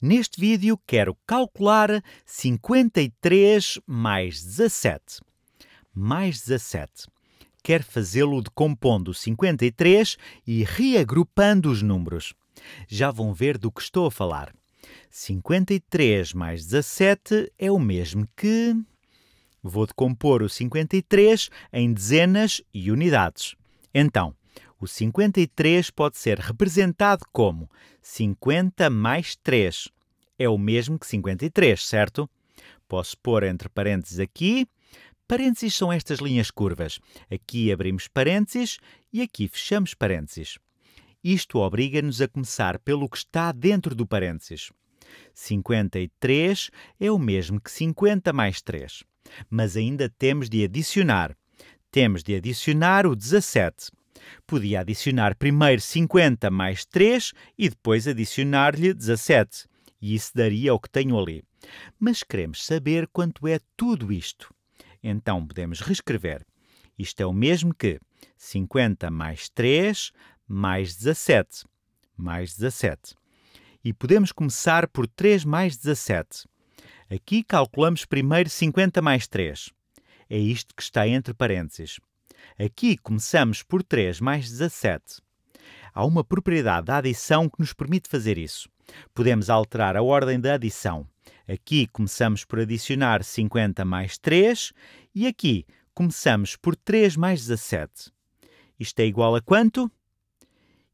Neste vídeo quero calcular 53 mais 17. Mais 17. Quero fazê-lo decompondo 53 e reagrupando os números. Já vão ver do que estou a falar. 53 mais 17 é o mesmo que. Vou decompor o 53 em dezenas e unidades. Então, o 53 pode ser representado como 50 mais 3. É o mesmo que 53, certo? Posso pôr entre parênteses aqui. Parênteses são estas linhas curvas. Aqui abrimos parênteses e aqui fechamos parênteses. Isto obriga-nos a começar pelo que está dentro do parênteses. 53 é o mesmo que 50 mais 3. Mas ainda temos de adicionar. Temos de adicionar o 17. Podia adicionar primeiro 50 mais 3 e depois adicionar-lhe 17, e isso daria o que tenho ali. Mas queremos saber quanto é tudo isto. Então podemos reescrever. Isto é o mesmo que 50 mais 3 mais 17 mais 17. E podemos começar por 3 mais 17. Aqui calculamos primeiro 50 mais 3. É isto que está entre parênteses. Aqui começamos por 3 mais 17. Há uma propriedade da adição que nos permite fazer isso. Podemos alterar a ordem da adição. Aqui começamos por adicionar 50 mais 3 e aqui começamos por 3 mais 17. Isto é igual a quanto?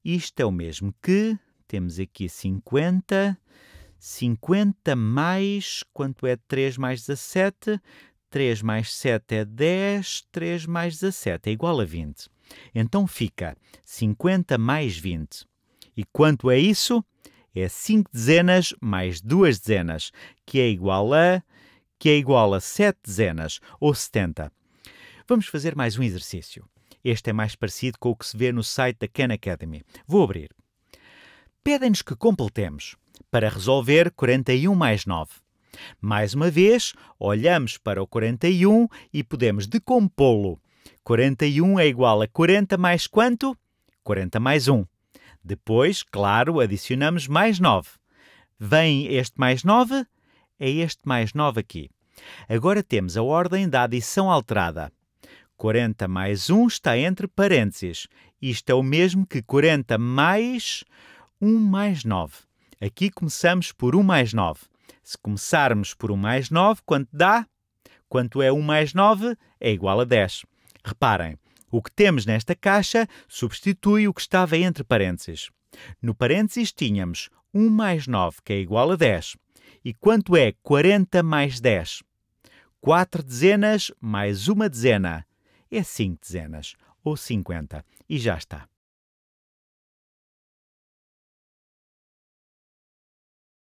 Isto é o mesmo que temos aqui 50. 50 mais. Quanto é 3 mais 17? 3 mais 7 é 10, 3 mais 17 é igual a 20. Então fica 50 mais 20. E quanto é isso? É 5 dezenas mais 2 dezenas, que é igual a que é igual a 7 dezenas, ou 70. Vamos fazer mais um exercício. Este é mais parecido com o que se vê no site da Khan Academy. Vou abrir. Pedem-nos que completemos para resolver 41 mais 9. Mais uma vez, olhamos para o 41 e podemos decompô-lo. 41 é igual a 40 mais quanto? 40 mais 1. Depois, claro, adicionamos mais 9. Vem este mais 9? É este mais 9 aqui. Agora temos a ordem da adição alterada. 40 mais 1 está entre parênteses. Isto é o mesmo que 40 mais 1 mais 9. Aqui começamos por 1 mais 9. Se começarmos por 1 mais 9, quanto dá? Quanto é 1 mais 9? É igual a 10. Reparem, o que temos nesta caixa substitui o que estava entre parênteses. No parênteses tínhamos 1 mais 9, que é igual a 10. E quanto é 40 mais 10? 4 dezenas mais 1 dezena. É 5 dezenas, ou 50. E já está.